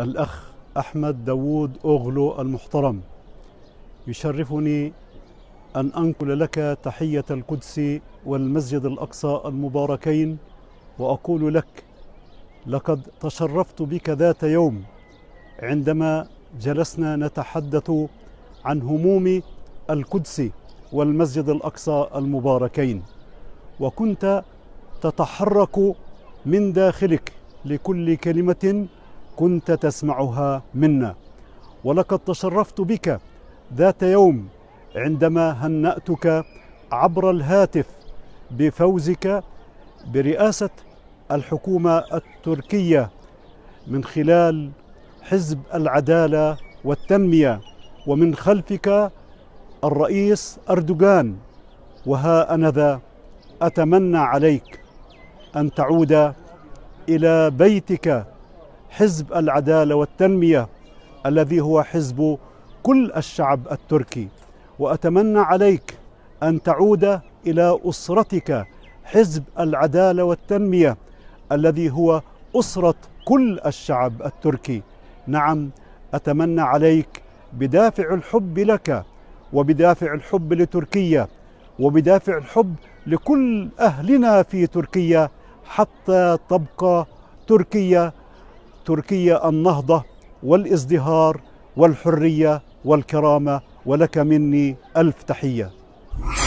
الأخ أحمد داوود أوغلو المحترم يشرفني أن أنقل لك تحية القدس والمسجد الأقصى المباركين وأقول لك لقد تشرفت بك ذات يوم عندما جلسنا نتحدث عن هموم القدس والمسجد الأقصى المباركين وكنت تتحرك من داخلك لكل كلمة كنت تسمعها منا ولقد تشرفت بك ذات يوم عندما هنأتك عبر الهاتف بفوزك برئاسة الحكومة التركية من خلال حزب العدالة والتنمية ومن خلفك الرئيس أردوغان وها أنا ذا أتمنى عليك أن تعود إلى بيتك حزب العداله والتنميه الذي هو حزب كل الشعب التركي واتمنى عليك ان تعود الى اسرتك حزب العداله والتنميه الذي هو اسره كل الشعب التركي نعم اتمنى عليك بدافع الحب لك وبدافع الحب لتركيا وبدافع الحب لكل اهلنا في تركيا حتى تبقى تركيا تركيا النهضة والازدهار والحرية والكرامة ولك مني ألف تحية